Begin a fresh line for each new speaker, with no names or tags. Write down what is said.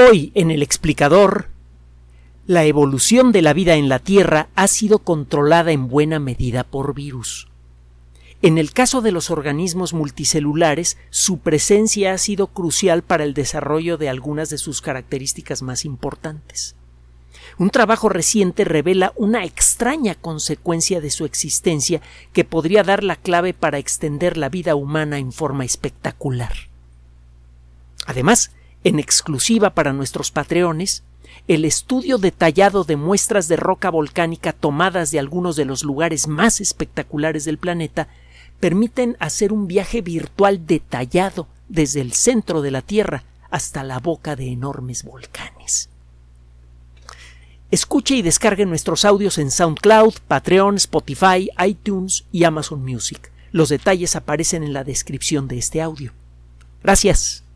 Hoy en el explicador, la evolución de la vida en la Tierra ha sido controlada en buena medida por virus. En el caso de los organismos multicelulares, su presencia ha sido crucial para el desarrollo de algunas de sus características más importantes. Un trabajo reciente revela una extraña consecuencia de su existencia que podría dar la clave para extender la vida humana en forma espectacular. Además, en exclusiva para nuestros patreones, el estudio detallado de muestras de roca volcánica tomadas de algunos de los lugares más espectaculares del planeta permiten hacer un viaje virtual detallado desde el centro de la Tierra hasta la boca de enormes volcanes. Escuche y descargue nuestros audios en SoundCloud, Patreon, Spotify, iTunes y Amazon Music. Los detalles aparecen en la descripción de este audio. Gracias.